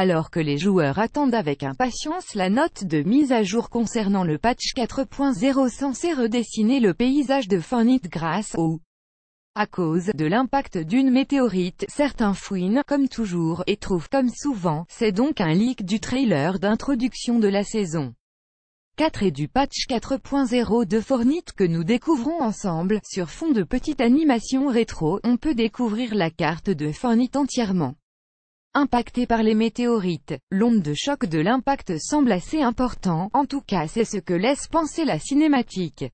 alors que les joueurs attendent avec impatience la note de mise à jour concernant le patch 4.0 censé redessiner le paysage de Fortnite grâce au à cause de l'impact d'une météorite, certains fouinent, comme toujours, et trouvent comme souvent, c'est donc un leak du trailer d'introduction de la saison 4 et du patch 4.0 de Fortnite que nous découvrons ensemble, sur fond de petite animation rétro, on peut découvrir la carte de Fortnite entièrement impacté par les météorites. L'onde de choc de l'impact semble assez important, en tout cas c'est ce que laisse penser la cinématique.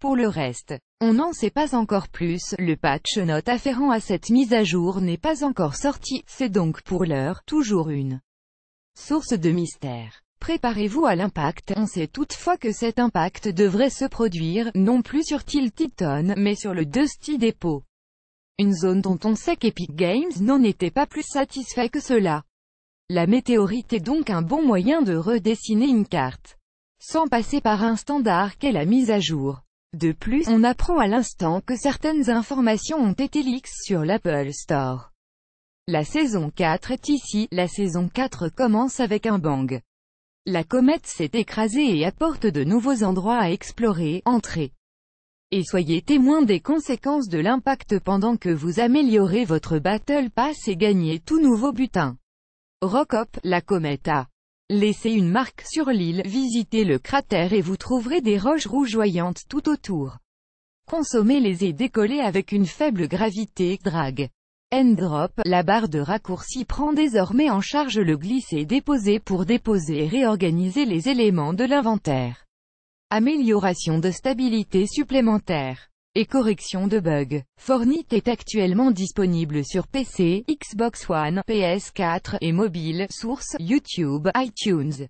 Pour le reste, on n'en sait pas encore plus, le patch note afférent à cette mise à jour n'est pas encore sorti, c'est donc pour l'heure, toujours une source de mystère. Préparez-vous à l'impact, on sait toutefois que cet impact devrait se produire, non plus sur Tilt Titan, mais sur le Dusty Depot. Une zone dont on sait qu'Epic Games n'en était pas plus satisfait que cela. La météorite est donc un bon moyen de redessiner une carte, sans passer par un standard qu'elle la mise à jour. De plus, on apprend à l'instant que certaines informations ont été leaks sur l'Apple Store. La saison 4 est ici, la saison 4 commence avec un bang. La comète s'est écrasée et apporte de nouveaux endroits à explorer, entrer, et soyez témoin des conséquences de l'impact pendant que vous améliorez votre Battle Pass et gagnez tout nouveau butin. Rockop, la comète A. Laissez une marque sur l'île, visitez le cratère et vous trouverez des roches rougeoyantes tout autour. Consommez-les et décollez avec une faible gravité, drague. Endrop la barre de raccourci prend désormais en charge le glisser-déposer pour déposer et réorganiser les éléments de l'inventaire amélioration de stabilité supplémentaire et correction de bugs. Fortnite est actuellement disponible sur PC, Xbox One, PS4 et mobile, source YouTube, iTunes.